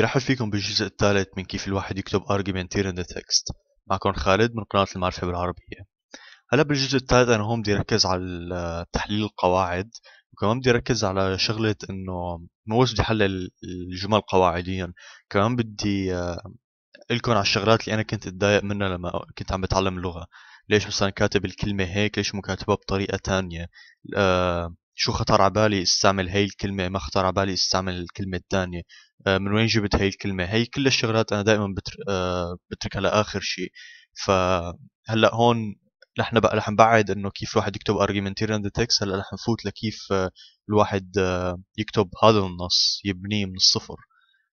برحب فيكم بالجزء الثالث من كيف الواحد يكتب argumenteer in the text معكم خالد من قناة المعرفة بالعربية هلا بالجزء الثالث انا هون بدي ركز على تحليل القواعد وكمان بدي ركز على شغلة انه مو بس بدي احلل الجمل قواعديا كمان بدي آه، لكم على الشغلات اللي انا كنت اتضايق منها لما كنت عم بتعلم اللغة ليش مثلا كاتب الكلمة هيك ليش مو كاتبها بطريقة تانية آه شو خطر على بالي استعمل هاي الكلمة ما خطر على بالي استعمل الكلمة الثانية آه، من وين جبت هاي الكلمة هاي كل الشغلات أنا دائما بتر... آه، بتركها لآخر شيء فهلا هون نحن بقى رح نبعد انه كيف الواحد يكتب argumentarian text هلا رح نفوت لكيف آه، الواحد يكتب هذا النص يبنيه من الصفر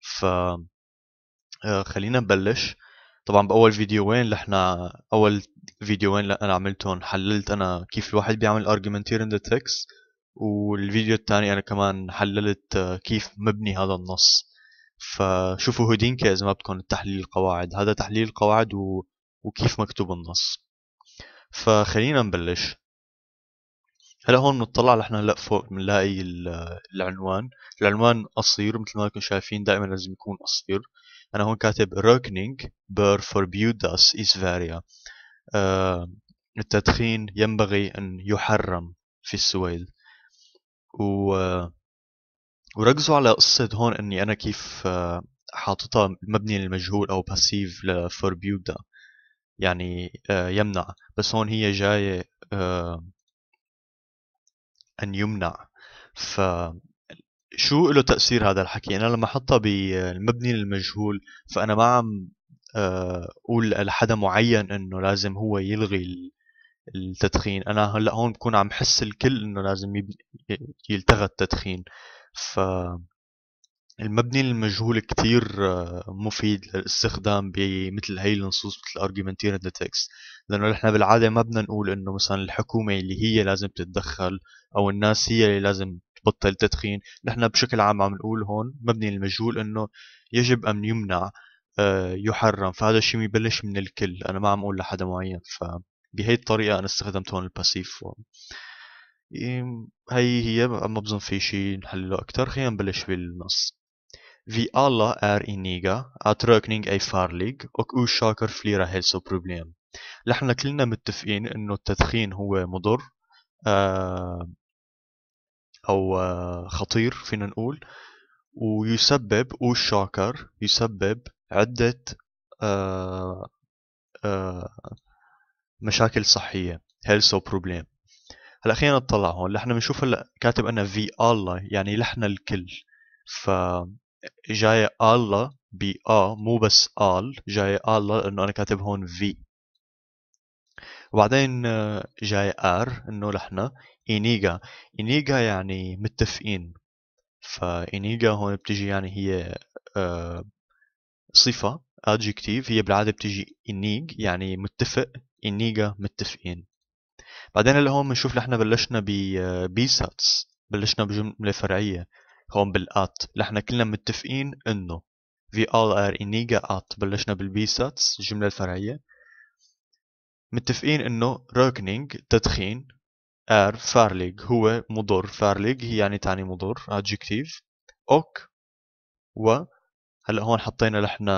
ف خلينا نبلش طبعا باول فيديوين نحن اول فيديوين انا عملتهم حللت انا كيف الواحد بيعمل argumentarian text والفيديو الثاني انا كمان حللت آه، كيف مبني هذا النص فشوفوا هودينكا اذا ما بدكم تحليل القواعد هذا تحليل القواعد و... وكيف مكتوب النص فخلينا نبلش هلا هون بنطلع نحن هلا فوق بنلاقي العنوان العنوان قصير مثل ما انتم شايفين دائما لازم يكون قصير انا هون كاتب ركنينج بير فور بيوداس فاريا التدخين ينبغي ان يحرم في السويد و وركزوا على قصة هون اني انا كيف آه، حاططها مبني للمجهول او باسيف لفوربيودا يعني آه، يمنع بس هون هي جاية آه، ان يمنع ف شو له تأثير هذا الحكي انا لما احطها بالمبني للمجهول فانا ما عم قول لحدا معين انه لازم هو يلغي التدخين انا هلا هون بكون عم حس الكل انه لازم يلتغى التدخين ف المبني المجهول كتير آه، مفيد للاستخدام بمثل هي النصوص مثل argumentative text لانه نحن بالعاده ما بدنا نقول انه مثلا الحكومه اللي هي لازم تتدخل او الناس هي اللي لازم تبطل تدخين نحن بشكل عام عم نقول هون مبني المجهول انه يجب ان يمنع آه، يحرم فهذا الشيء ببلش من الكل انا ما عم اقول لحدا معين ف بهي الطريقة أنا استخدمت هون الباسيف فورم هي هي ما بظن في شيء نحلله أكتر خلينا نبلش بالنص في Vi alla är eniga att rökning är farlig شاكر فليرا flera بروبليم نحن كلنا متفقين انه التدخين هو مضر آه، او آه، خطير فينا نقول ويسبب او شاكر يسبب عدة آه، مشاكل صحيه هيلث بروبليم هلا خلينا نطلع هون لحنا بنشوف هلا كاتب انا في الله يعني لحنا الكل ف جاية الله ب آ مو بس آل جاية الله لأنه أنا كاتب هون في وبعدين آه، جاي ار انه لحنا انيجا انيجا يعني متفقين فانيجا هون بتجي يعني هي آه، صفة adjective هي بالعادة بتجي انيج يعني متفق انيجا متفقين بعدين هون بنشوف نحن بلشنا بي ساتس بلشنا بجملة فرعية هون بالات نحن كلنا متفقين انه في all are إنيجا آت بلشنا بالبي ساتس الجملة الفرعية متفقين انه reckoning تدخين ار فارليج هو مضر فارليج هي يعني تعني مضر adjective اوك و هلا هون حطينا نحن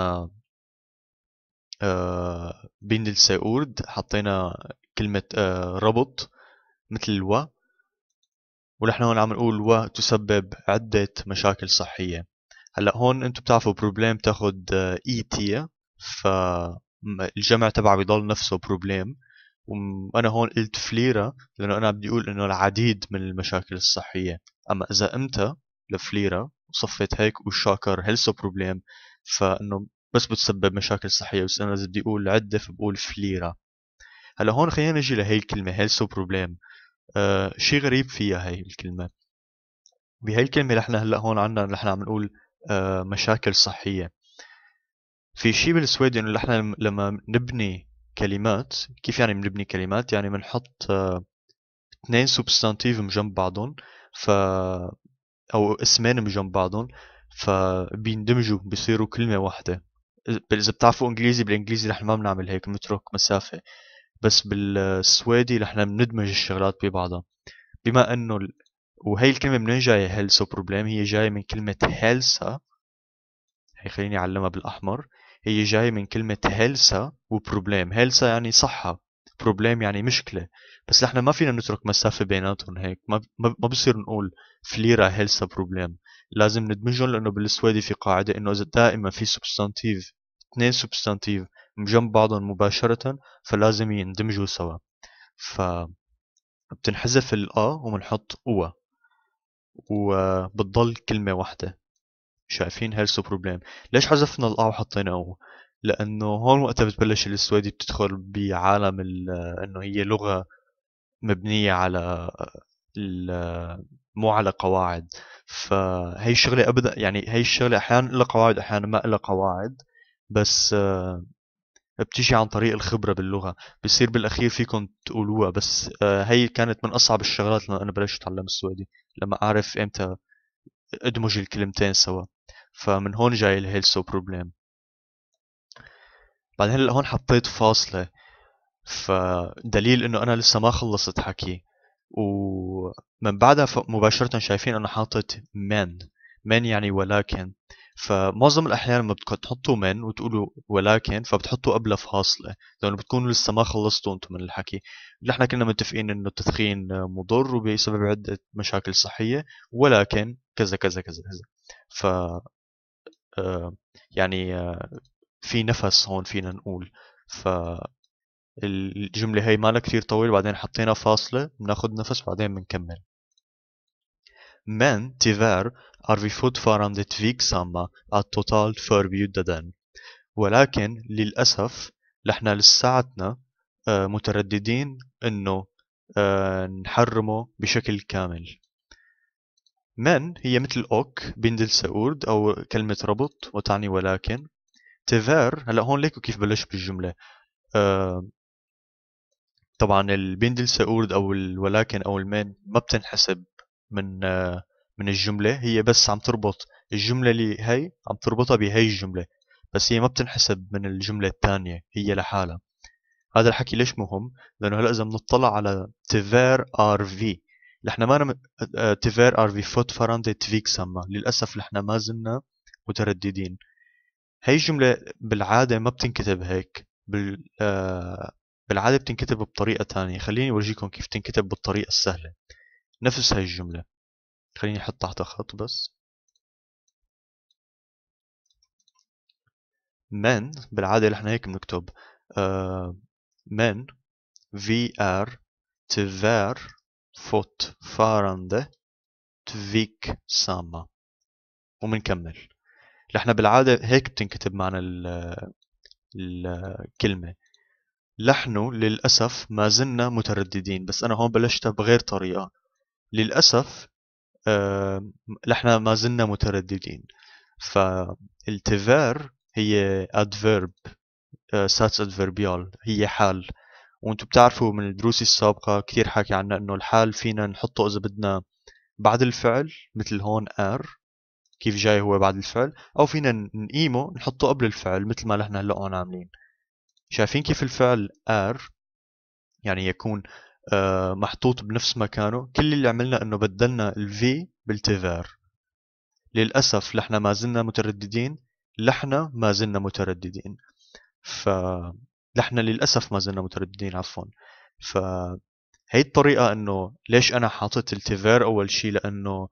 آه، بين السيئورد حطينا كلمة آه، ربط مثل الوا ونحن هون عم نقول و تسبب عدة مشاكل صحية هلا هون انتو بتعرفوا بروبليم تاخد اي آه، تي e فالجمع تبعه بيضل نفسه بروبليم وانا هون قلت فليرة لانه انا بدي اقول انه العديد من المشاكل الصحية اما اذا انت لفليرة وصفت هيك وشاكر هلسو بروبليم فانه بس بتسبب مشاكل صحيه بس انا اذا بدي اقول عده فبقول فليره هلا هون خلينا نجي لهي الكلمه هيلسو بروبليم آه شيء غريب فيها هي الكلمه بهي الكلمه نحن هلا هون عندنا نحن عم نقول آه مشاكل صحيه في شيء بالسويد انه نحن لما نبني كلمات كيف يعني بنبني كلمات يعني بنحط آه اثنين سبستانتيف جنب بعضهم ف او اسمين جنب بعضهم فبيندمجوا بيصيروا كلمة واحدة اذا بتعرفوا انجليزي بالانجليزي نحن ما بنعمل هيك بنترك مسافه بس بالسويدي نحن بندمج الشغلات ببعضها بما انه ال... وهي الكلمه منين جايه هيلث بروبليم هي جايه من كلمه هيلثا هي خليني اعلمها بالاحمر هي جايه من كلمه هيلثا وبروبليم هيلثا يعني صحه بروبليم يعني مشكله بس نحن ما فينا نترك مسافه بيناتهم هيك ما ما بصير نقول فليرا هيلثا بروبليم لازم ندمجهم لانه بالسويدي في قاعده انه اذا دائما في سبستانتيف اثنين سبستانتيف جنب بعضهم مباشره فلازم يندمجوا سوا ف بتنحذف الآ وبنحط أوا وبتضل كلمة واحدة شايفين هيلث بروبليم ليش حذفنا الآ وحطينا أو لأنه هون وقتها بتبلش السويدي بتدخل بعالم إنه هي لغة مبنية على مو على قواعد فهي الشغلة أبدا يعني هي الشغلة أحيانا لها قواعد أحيانا ما لها قواعد بس آه، بتيجي عن طريق الخبرة باللغة بصير بالأخير فيكم تقولوها بس آه، هي كانت من أصعب الشغلات لما أنا بلشت أتعلم السويدي لما أعرف إمتى أدمج الكلمتين سوا فمن هون جاي الهيلسو بروبليم بعدين هلا هون حطيت فاصلة فدليل إنه أنا لسه ما خلصت حكي ومن بعدها مباشرة شايفين انه حاطط من من يعني ولكن فمعظم الأحيان لما بدكم تحطوا من وتقولوا ولكن فبتحطوا قبلها فاصلة لأنه بتكونوا لسه ما خلصتوا أنتم من الحكي نحن كنا متفقين أنه التدخين مضر وبسبب عدة مشاكل صحية ولكن كذا كذا كذا كذا ف آه، يعني آه، في نفس هون فينا نقول ف الجملة هي مالها كتير طويل بعدين حطينا فاصلة بناخد نفس بعدين بنكمل Men tyvärr är vi fortfarande tveksamma att totalt förbjuda den. ولكن للأسف نحن لساعتنا آه، مترددين انه آه، نحرمه بشكل كامل. من هي مثل اوك بندل سعود او كلمة ربط وتعني ولكن. تيفير هلا هون ليكو كيف بلش بالجملة. آه، طبعا البندل ساورد او ولكن او المين ما بتنحسب من من الجمله هي بس عم تربط الجمله اللي هي عم تربطها بهي الجمله بس هي ما بتنحسب من الجمله الثانيه هي لحالها هذا الحكي ليش مهم لانه هلا اذا بنطلع على تيفير ار في نحن ما آه، تيفير ار في فوت فراندي تفيك سما للاسف نحن ما زلنا مترددين هي الجمله بالعاده ما بتنكتب هيك بال... آه، بالعادة بتنكتب بطريقة تانية خليني أورجيكم كيف تنكتب بالطريقة السهلة نفس هاي الجملة خليني أحط تحتها خط بس من بالعادة احنا هيك بنكتب آه من في ار تفار فوت فارند تفيك ساما وبنكمل نحن بالعادة هيك بتنكتب معنا الكلمة لحنه للأسف ما زلنا مترددين بس أنا هون بلشتها بغير طريقة للأسف لحنا ما زلنا مترددين فالتفير هي adverb آه ساتس adverbial هي حال وانتم بتعرفوا من الدروس السابقة كثير حكي عنا انه الحال فينا نحطه اذا بدنا بعد الفعل مثل هون ار er، كيف جاي هو بعد الفعل او فينا نقيمه نحطه قبل الفعل مثل ما نحن هلا هون عاملين شايفين كيف الفعل ار يعني يكون آه، محطوط بنفس مكانه كل اللي عملنا انه بدلنا الفي بالتذار للاسف نحن ما زلنا مترددين نحن ما زلنا مترددين ف نحن للاسف ما زلنا مترددين عفوا ف هي الطريقه انه ليش انا حاطط التيفير اول شيء لانه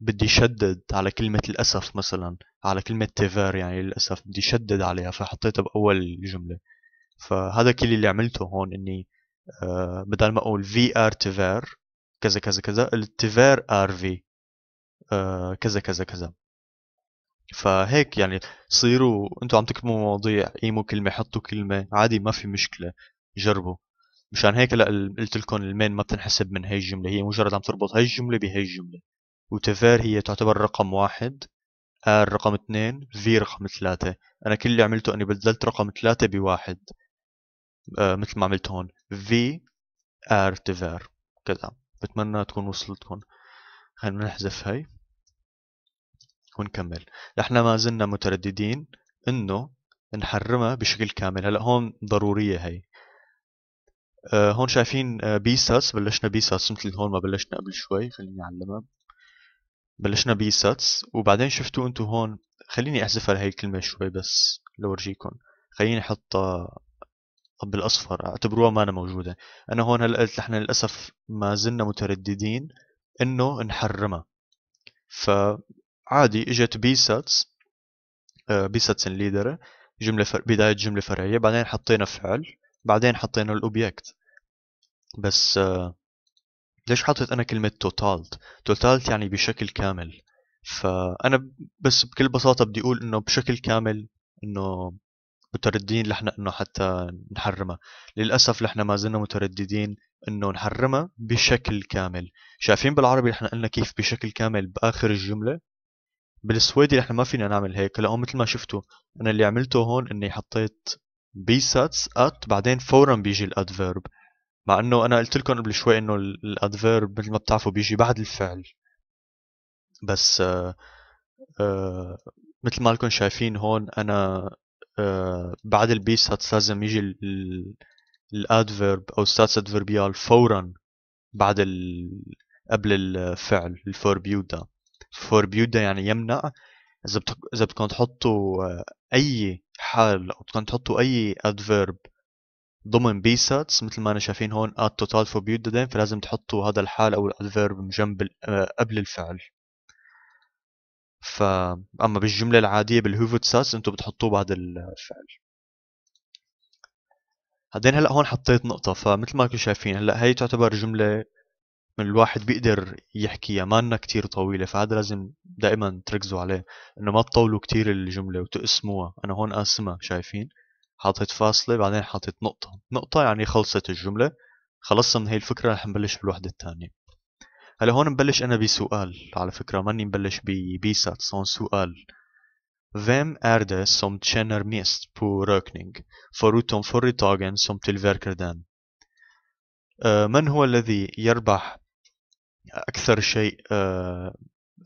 بدي شدد على كلمة الأسف مثلا على كلمة تيفير يعني للأسف بدي شدد عليها فحطيتها بأول جملة فهذا كل اللي عملته هون إني بدل ما أقول في آر تيفير كذا كذا كذا قلت تيفير آر في كذا كذا كذا فهيك يعني صيروا انتوا عم تكتبوا مواضيع قيموا كلمة حطوا كلمة عادي ما في مشكلة جربوا مشان هيك لا قلت لكم المين ما بتنحسب من هي الجملة هي مجرد عم تربط هي الجملة بهي الجملة وتفار هي تعتبر رقم واحد ار رقم اثنين في رقم ثلاثة انا كل اللي عملته اني بدلت رقم ثلاثة بواحد آه مثل ما عملت هون في ار تفار كذا بتمنى تكون وصلتكم خلينا نحذف هي ونكمل نحن ما زلنا مترددين انه نحرمها بشكل كامل هلا هون ضرورية هي آه، هون شايفين بيساتس آه، بلشنا بيساتس مثل هون ما بلشنا قبل شوي خليني اعلمها بلشنا بيساتس وبعدين شفتوا انتو هون خليني احذفها لهي الكلمة شوي بس لورجيكم خليني احطها بالاصفر اعتبروها ما أنا موجودة انا هون هلا قلت نحن للاسف ما زلنا مترددين انه نحرمها فعادي اجت بيساتس بيساتس ليدر جملة فر... بداية جملة فرعية بعدين حطينا فعل بعدين حطينا الاوبجكت بس آه، ليش حاطط انا كلمة توتالت توتالت يعني بشكل كامل فانا بس بكل بساطة بدي اقول انه بشكل كامل انه مترددين نحن انه حتى نحرمها للاسف نحن ما زلنا مترددين انه نحرمها بشكل كامل شايفين بالعربي نحن قلنا كيف بشكل كامل باخر الجمله بالسويدي نحن ما فينا نعمل هيك لأنه مثل ما شفتوا انا اللي عملته هون اني حطيت بي ساتس ات بعدين فورا بيجي الادفيرب مع انه انا قلت لكم قبل شوي انه الادفيرب مثل ما بتعرفوا بيجي بعد الفعل بس آه آه مثل ما لكم شايفين هون انا آه بعد ستاتس لازم يجي الادفيرب او ستاتس ادفيربيال فورا بعد ال قبل الفعل الفوربيودا فوربيودا يعني يمنع اذا بدكم تحطوا آه، اي حال او بدكم تحطوا اي ادفيرب ضمن بي ساتس مثل ما انا شايفين هون اد توتال فور بيوتادين فلازم تحطوا هذا الحال او الادفيرب جنب آه، قبل الفعل فاما بالجمله العاديه بالهوفوت ساتس انتم بتحطوه بعد الفعل بعدين هلا هون حطيت نقطة فمثل ما انتم شايفين هلا هي تعتبر جملة من الواحد بيقدر يحكيها ما انها كتير طويلة فهذا لازم دائما تركزوا عليه انه ما تطولوا كتير الجملة وتقسموها انا هون قاسمها شايفين حاطط فاصلة بعدين حاطط نقطة نقطة يعني خلصت الجملة خلصنا من هي الفكرة رح نبلش بالوحدة الثانية هلا هون مبلش أنا بسؤال على فكرة ماني مبلش ببيسات صون سؤال Vem är det som tjänar mest på rökning, förutom företagen som tillverkar den? من هو الذي يربح أكثر شيء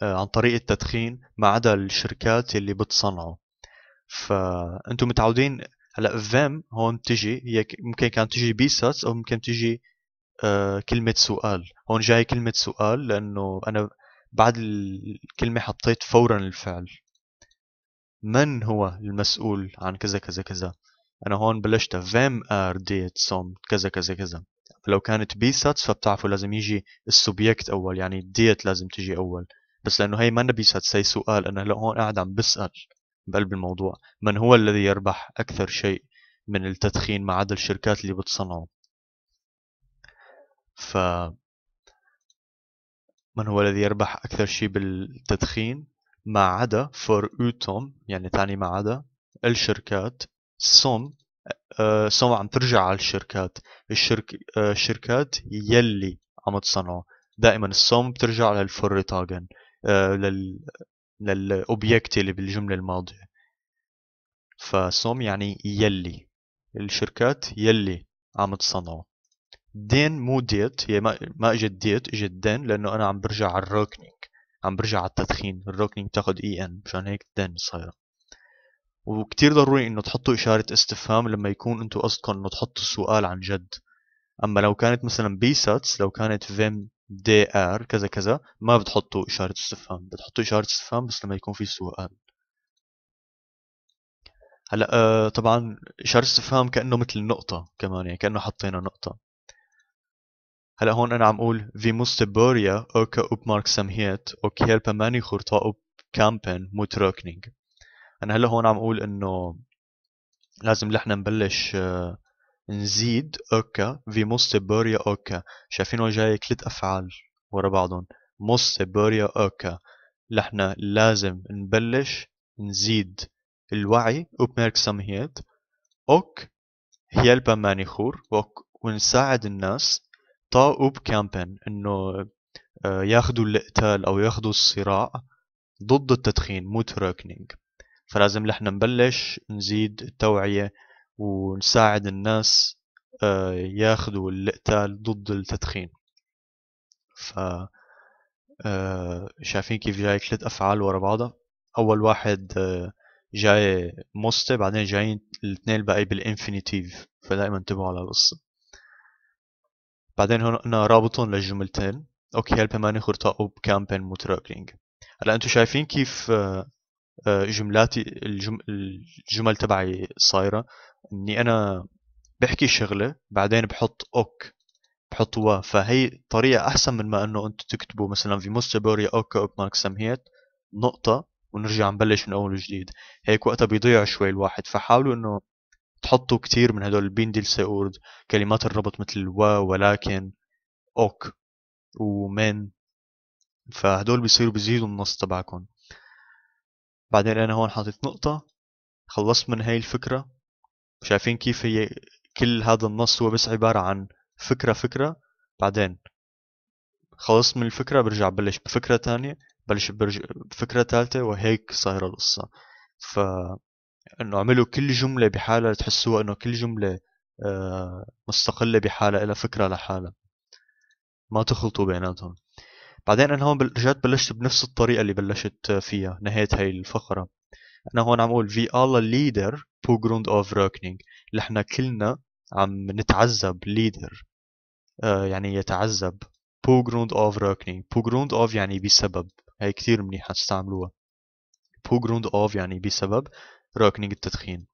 عن طريق التدخين ما عدا الشركات اللي بتصنعه فأنتم متعودين هلا فيم هون بتجي هي ممكن كانت تجي بيساتس او ممكن تجي آه كلمة سؤال هون جاي كلمة سؤال لأنه أنا بعد الكلمة حطيت فورا الفعل من هو المسؤول عن كذا كذا كذا أنا هون بلشت فيم ار ديت سوم كذا كذا كذا فلو كانت بيساتس فبتعرفوا لازم يجي السوبيكت أول يعني ديت لازم تجي أول بس لأنه هي ما بيساتس هي سؤال أنا هلا هون قاعد عم بسأل بقلب الموضوع من هو الذي يربح أكثر شيء من التدخين ما عدا الشركات اللي بتصنعه ف من هو الذي يربح أكثر شيء بالتدخين ما عدا فور اوتوم يعني تعني ما عدا الشركات سوم آه سوم عم ترجع على الشركات الشرك آه الشركات يلي عم تصنعه دائما السوم بترجع للفور تاجن آه لل للأوبجكت اللي بالجملة الماضية فسوم يعني يلي الشركات يلي عم تصنعوا دين مو ديت هي ما ما اجت ديت اجت دين لانه انا عم برجع على الروكنينج عم برجع على التدخين الروكنينج بتاخد اي e ان مشان هيك دين صايره وكتير ضروري انه تحطوا اشارة استفهام لما يكون انتوا قصدكم انه تحطوا السؤال عن جد اما لو كانت مثلا بي ساتس لو كانت فيم دي ار كذا كذا ما بتحطوا إشارة استفهام بتحطوا إشارة استفهام بس لما يكون في سؤال هلا آه طبعا إشارة استفهام كأنه مثل نقطة كمان يعني كأنه حطينا نقطة هلا هون أنا عم أقول في måste börja öka uppmärksamhet och hjälpa människor ta upp كامبين مود ركنينج انا هلا هون عم اقول انه لازم نحن نبلش آه، نزيد اوكا في موست بوريا اوكا شايفين جاي ثلاث افعال ورا بعضهم موست بوريا اوكا نحن لازم نبلش نزيد الوعي اوك och hjälpa خور اوك ونساعد الناس اوب كامبن انه آه، ياخذوا القتال او ياخذوا الصراع ضد التدخين مو تراكنينج فلازم نحن نبلش نزيد التوعية ونساعد الناس آه، ياخذوا القتال ضد التدخين ف آه، شايفين كيف جاي ثلاث افعال ورا بعضها اول واحد آه، جاي موست بعدين جايين الاثنين الباقي بالانفينيتيف فدائما انتبهوا على القصة بعدين هنا رابطهم للجملتين اوكي هل بماني خرطاقوا بكامبين متراكلينج هلا انتم شايفين كيف جملاتي الجمل تبعي صايره اني انا بحكي شغله بعدين بحط اوك بحط وا فهي طريقه احسن من ما انه انتم تكتبوا مثلا في مستبوري اوك اوك مارك سميت نقطه ونرجع نبلش من اول وجديد هيك وقتها بيضيع شوي الواحد فحاولوا انه تحطوا كتير من هدول البيندل سيورد كلمات الربط مثل وا ولكن اوك ومن فهدول بيصيروا بيزيدوا النص تبعكم بعدين انا هون حاطط نقطة خلصت من هاي الفكرة شايفين كيف هي كل هذا النص هو بس عبارة عن فكرة فكرة بعدين خلصت من الفكرة برجع بلش بفكرة تانية بلش بفكرة ثالثة وهيك صايرة القصة ف انه عملوا كل جملة بحالها تحسوها انه كل جملة آه، مستقلة بحالها إلى فكرة لحالها ما تخلطوا بيناتهم بعدين انا هون رجعت بلشت بنفس الطريقة اللي بلشت فيها نهيت هاي الفقرة انا هون عم اقول في الله ليدر بو جروند اوف راكنينج نحن كلنا عم نتعذب ليدر آه يعني يتعذب بو جروند اوف راكنينج بو جروند اوف يعني بسبب هي كثير منيحه تستعملوها بو جروند اوف يعني بسبب راكنينج التدخين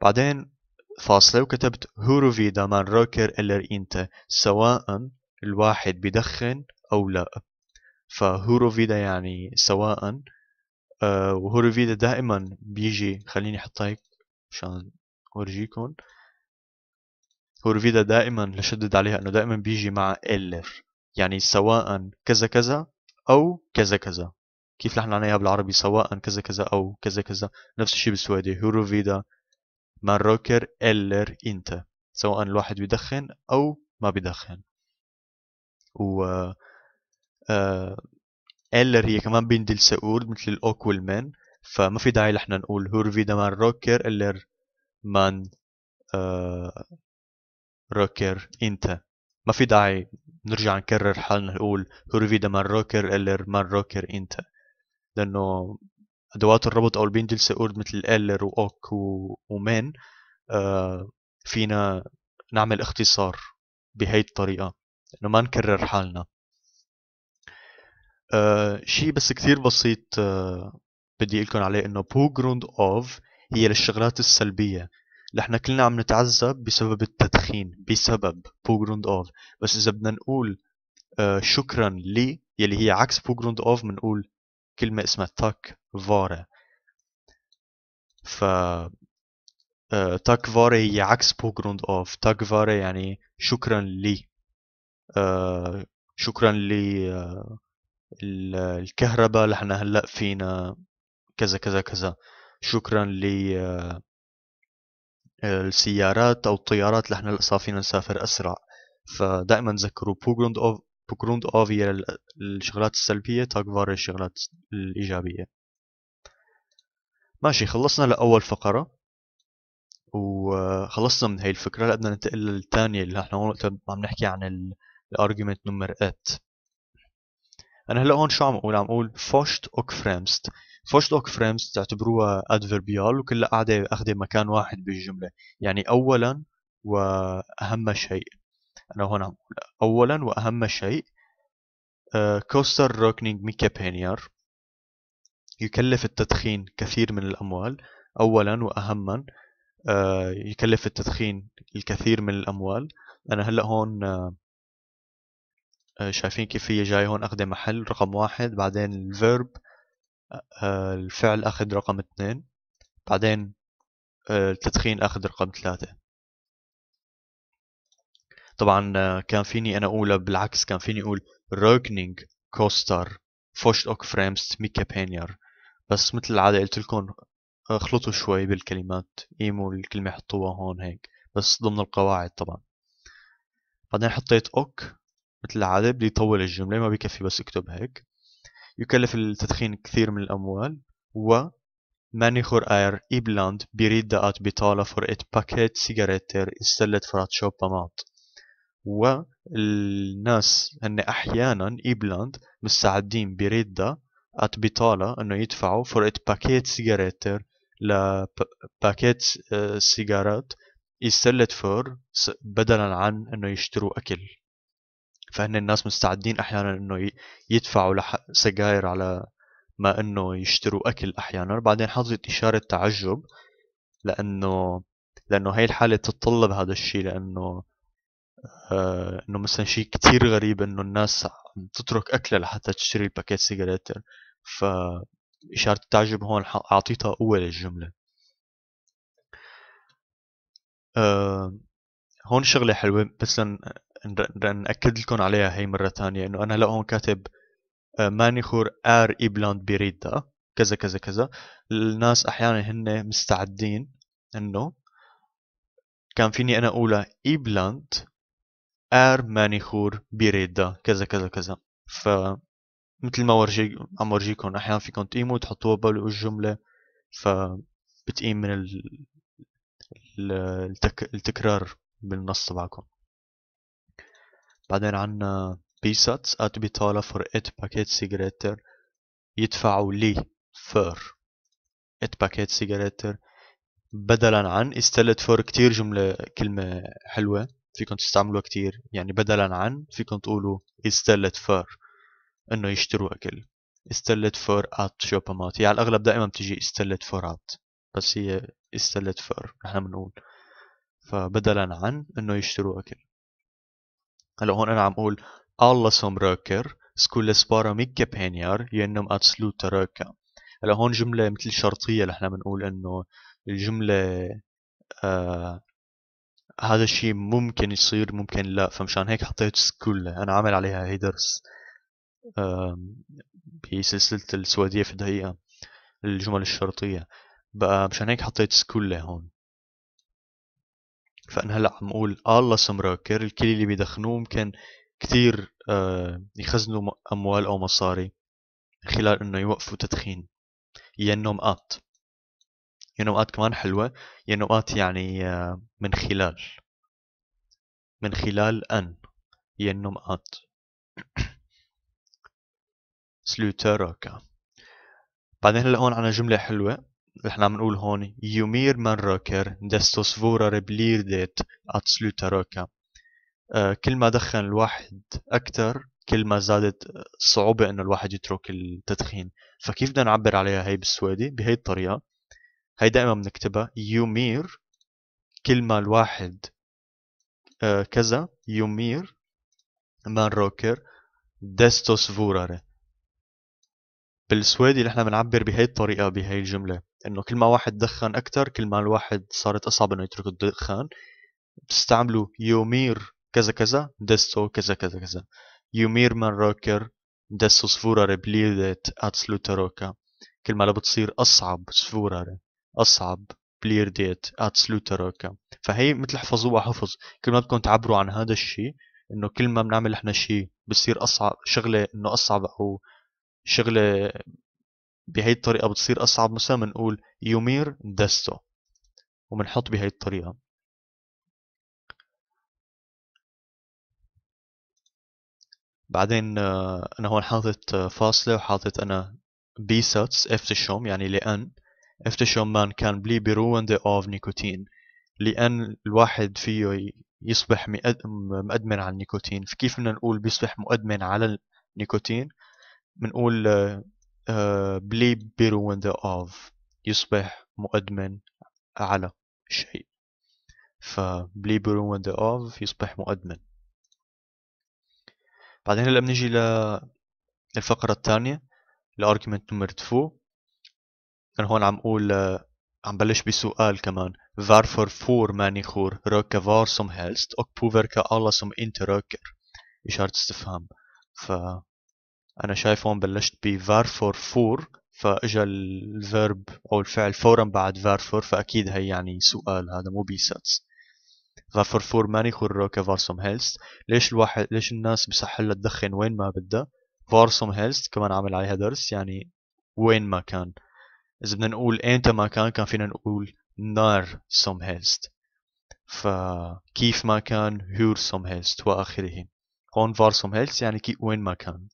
بعدين فاصلة وكتبت هوروفيدا من روكر إلر إنت سواء الواحد بدخن أو لا فهوروفيدا يعني سواء آه وهورو دائما بيجي خليني احطها هيك عشان اورجيكم هورو فيدا دائما لشدد عليها انه دائما بيجي مع الر يعني سواء كذا كذا او كذا كذا كيف نحن عنا اياها بالعربي سواء كذا كذا او كذا كذا نفس الشيء بالسويدي هورو فيدا من روكر الر انت سواء الواحد بيدخن او ما بيدخن و آه إلر هي كمان بيندل سؤول مثل الأوك والمن فما في داعي لحنا نقول هور فيدا مان روكر إلر مان آه روكر أنت ما في داعي نرجع نكرر حالنا نقول هور فيدا مان روكر إلر مان روكر أنت لأنه أدوات الربط أو البيندل سؤول مثل إلر وأوك ومن آه فينا نعمل اختصار بهي الطريقة إنه ما نكرر حالنا آه، شيء بس كثير بسيط آه بدي لكم عليه انه جروند اوف هي للشغلات السلبيه نحن كلنا عم نتعذب بسبب التدخين بسبب جروند اوف بس اذا بدنا نقول آه شكرا لي يلي هي عكس جروند اوف بنقول كلمه اسمها تاك فارا ف آه، تاك فارا هي عكس جروند اوف تاك فارا يعني شكرا لي آه، شكرا لي الكهرباء لحنا هلا فينا كذا كذا كذا شكرا ل آه، السيارات او الطيارات لحنا هلا صار فينا نسافر اسرع فدائما تذكروا بوغروند اوف بوغروند اوف هي الشغلات السلبيه تاكفار الشغلات الايجابيه ماشي خلصنا لاول فقره وخلصنا من هاي الفكره لأ بدنا ننتقل للثانيه اللي احنا هون عم نحكي عن الارجيومنت نمبر 8 انا هلا هون شو عم اقول عم اقول فوشت اوك فريمست فوشت اوك فريمست تعتبروها ادفربيال وكلها قاعده اخذه مكان واحد بالجمله يعني اولا واهم شيء انا هون عم اقول اولا واهم شيء كوستر روكنينج ميكا يكلف التدخين كثير من الاموال اولا واهما آه، يكلف التدخين الكثير من الاموال انا هلا هون آه، آه، شايفين كيف هي جاي هون أخذ محل رقم واحد بعدين الفيرب آه، آه، الفعل أخذ رقم اثنين بعدين التدخين أخذ رقم ثلاثة طبعا كان فيني أنا أقولها بالعكس كان فيني أقول روكنينج كوستر فوشت اوك فريمست ميكا بينير بس مثل العادة قلت لكم اخلطوا شوي بالكلمات ايمو الكلمة حطوها هون هيك بس ضمن القواعد طبعا بعدين حطيت اوك مثل العادة بدي يطول الجملة ما بيكفي بس اكتب هيك يكلف التدخين كثير من الأموال و Människor är ibland بيريد دقات بطالة فور ات باكيت سيجاريتر استلت فرات att köpa mat. والناس هن أحيانا ايبلاند مستعدين beredda ات بطالة أنه يدفعوا för باكيت سيجاريتر cigaretter لباكيت آه، سيجارات استلت فور بدلا عن انه يشتروا اكل فهن الناس مستعدين احيانا انه يدفعوا سجاير على ما انه يشتروا اكل احيانا بعدين حطت اشاره تعجب لانه لانه هي الحاله تتطلب هذا الشيء لانه آه انه مثلا شيء كتير غريب انه الناس عم تترك اكلها لحتى تشتري باكيت سيجاريتر ف إشارة التعجب هون أعطيتها قوة للجملة آه هون شغلة حلوة مثلا ناكد لكم عليها هي مره ثانيه انه انا هون كاتب آه، مانيخور ار اي بلاند بيريدا كذا كذا كذا الناس احيانا هن مستعدين انه كان فيني انا اقولها اي بلاند ار مانيخور بيريدا كذا كذا كذا ف مثل ما ورجي عم ورجيكم احيانا فيكم تقيموا تحطوها بالجمله الجمله فبتقيم من التك... التكرار بالنص تبعكم بعدين عنا بيساتس ات بطالة فور ات باكيت cigaretter يدفعوا لي فور ات باكيت cigaretter بدلا عن استلت فور كتير جملة كلمة حلوة فيكم تستعملوها كتير يعني بدلا عن فيكم تقولوا استلت فور انه يشتروا اكل استلت فور ات شوبامات هي على الاغلب دائما بتجي استلت ات بس هي استلت فور نحن بنقول فبدلا عن انه يشتروا اكل هلا هون انا عم اقول الله سوم روكر سكول سبارا ميكا بينيار ينم اتسلوتا sluta هلا هون جملة مثل شرطية نحن بنقول انه الجملة آه هذا الشيء ممكن يصير ممكن لا فمشان هيك حطيت سكول انا عامل عليها هي درس آه بسلسلة السويدية في دقيقة الجمل الشرطية بقى مشان هيك حطيت سكول هون فانا هلا عم اقول الله سمرا كير الكل اللي بيدخنوه ممكن كتير آه، يخزنوا اموال او مصاري من خلال انه يوقفوا تدخين يا النومات يا النومات كمان حلوة يا النومات يعني آه، من خلال من خلال أن يا النومات سلوتراكا بعدين هلا هون عنا جملة حلوة احنا نقول هون يومير من روكر desto svårare ربلير ديت اتسلوتا روكا آه، كل ما دخن الواحد أكثر كل ما زادت صعوبة إنه الواحد يترك التدخين فكيف بدنا نعبر عليها هي بالسويدي بهي الطريقة هي دائما بنكتبها يومير كل ما الواحد آه، كذا يومير من روكر دستو سفوراري بالسويدي نحن بنعبر بهي الطريقة بهي الجملة انه كل ما واحد دخن اكثر كل ما الواحد صارت اصعب انه يترك الدخان بتستعملوا يومير كذا كذا دستو كذا كذا كذا يومير من روكر دستو سفورة بليدت ات روكا كل ما بتصير اصعب سفورة اصعب ديت ات روكا فهي مثل حفظوها حفظ كل ما بدكم تعبروا عن هذا الشيء انه كل ما بنعمل احنا شيء بصير اصعب شغله انه اصعب او شغله بهي الطريقة بتصير أصعب مثلا بنقول يمير دستو وبنحط بهي الطريقة بعدين آه، أنا هون حاطط آه، فاصلة وحاطط أنا بيساتس افتشوم يعني لأن افتشوم مان كان بلي بيروند اوف نيكوتين لأن الواحد فيه يصبح مأدمن على النيكوتين فكيف بدنا نقول بيصبح مؤدمن على النيكوتين بنقول آه، بلي بيرواندا اوف يصبح مؤدمن على شيء فبلي بيرواندا اوف يصبح مؤدمن بعدين هلا بنجي للفقرة الثانية الارجيومنت نمبر 2 انا هون عم اقول آه، عم بلش بسؤال كمان فور ماني خور روكا فار var هيلست اوك بوفر كا الله som انت روكر إشارة استفهام ف انا شايف هون بلشت بفار فور فور فاجا الفيرب او الفعل فورا بعد فار فور فاكيد هي يعني سؤال هذا مو بيساتس فار فور فور ماني خرو some health ليش الواحد ليش الناس بصح لها تدخن وين ما بدها some health كمان عامل عليها درس يعني وين ما كان اذا بدنا نقول ايمتى ما كان كان فينا نقول نار سوم هيلست فكيف ما كان هور سوم هيلست واخره هون فار سوم هيلست يعني كي وين ما كان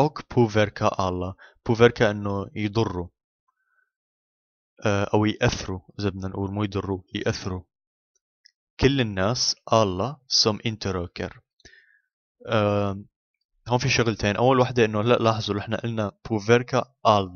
اوك بوفركا الله بوفركا انه يضروا آه، او يأثروا اذا بدنا نقول مو يضروا يأثروا كل الناس الله سم انتروكر هون في شغلتين اول وحده انه لا لاحظوا نحن قلنا بوفركا الله